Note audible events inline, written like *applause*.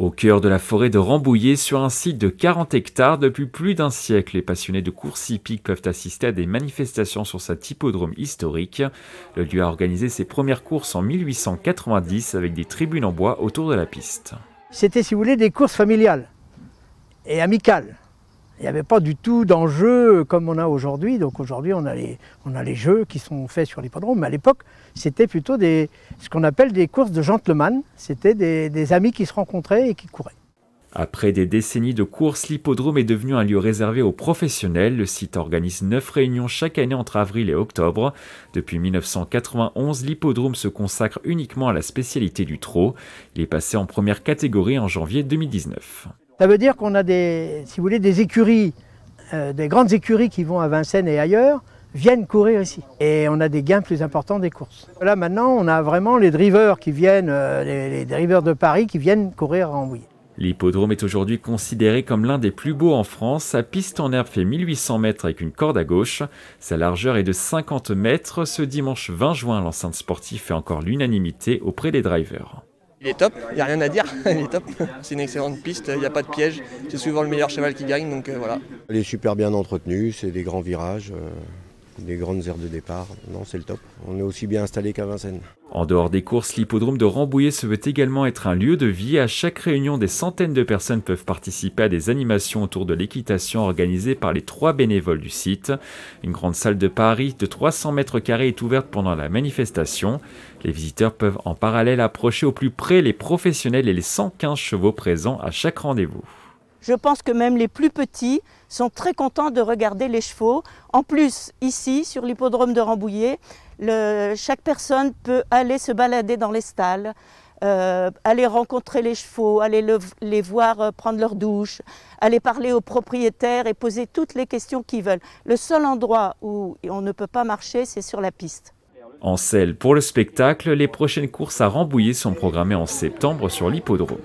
Au cœur de la forêt de Rambouillet, sur un site de 40 hectares, depuis plus d'un siècle, les passionnés de courses hippiques peuvent assister à des manifestations sur cet hippodrome historique. Le lieu a organisé ses premières courses en 1890 avec des tribunes en bois autour de la piste. C'était, si vous voulez, des courses familiales et amicales. Il n'y avait pas du tout d'enjeux comme on a aujourd'hui. Donc aujourd'hui, on, a les, on a les jeux qui sont faits sur l'hippodrome. Mais à l'époque, c'était plutôt des, ce qu'on appelle des courses de gentlemen. C'était des, amis qui se rencontraient et qui couraient. Après des décennies de courses, l'hippodrome est devenu un lieu réservé aux professionnels. Le site organise neuf réunions chaque année entre avril et octobre. Depuis 1991, l'hippodrome se consacre uniquement à la spécialité du trot. Il est passé en première catégorie en janvier 2019. Ça veut dire qu'on a des, si vous voulez, des écuries, euh, des grandes écuries qui vont à Vincennes et ailleurs, viennent courir ici. Et on a des gains plus importants des courses. Là maintenant, on a vraiment les drivers qui viennent, euh, les, drivers de Paris qui viennent courir à Rambouillet. L'hippodrome est aujourd'hui considéré comme l'un des plus beaux en France. Sa piste en herbe fait 1800 mètres avec une corde à gauche. Sa largeur est de 50 mètres. Ce dimanche 20 juin, l'enceinte sportive fait encore l'unanimité auprès des drivers. Il est top, il n'y a rien à dire, *laughs* il est top. C'est une excellente piste, il n'y a pas de piège. C'est souvent le meilleur cheval qui gagne, donc euh, voilà. Elle est super bien entretenue, c'est des grands virages. Euh, des grandes aires de départ. Non, c'est le top. On est aussi bien installé qu'à Vincennes. En dehors des courses, l'hippodrome de Rambouillet se veut également être un lieu de vie. À chaque réunion, des centaines de personnes peuvent participer à des animations autour de l'équitation organisée par les trois bénévoles du site. Une grande salle de Paris de 300 mètres carrés est ouverte pendant la manifestation. Les visiteurs peuvent en parallèle approcher au plus près les professionnels et les 115 chevaux présents à chaque rendez-vous. Je pense que même les plus petits sont très contents de regarder les chevaux. En plus, ici, sur l'hippodrome de Rambouillet, chaque personne peut aller se balader dans les stalles, euh, aller rencontrer les chevaux, aller les voir euh, prendre leur douche, aller parler aux propriétaires et poser toutes les questions qu'ils veulent. Le seul endroit où on ne peut pas marcher, c'est sur la piste. En selle pour le spectacle, les prochaines courses à Rambouillet sont programmées en septembre sur l'hippodrome.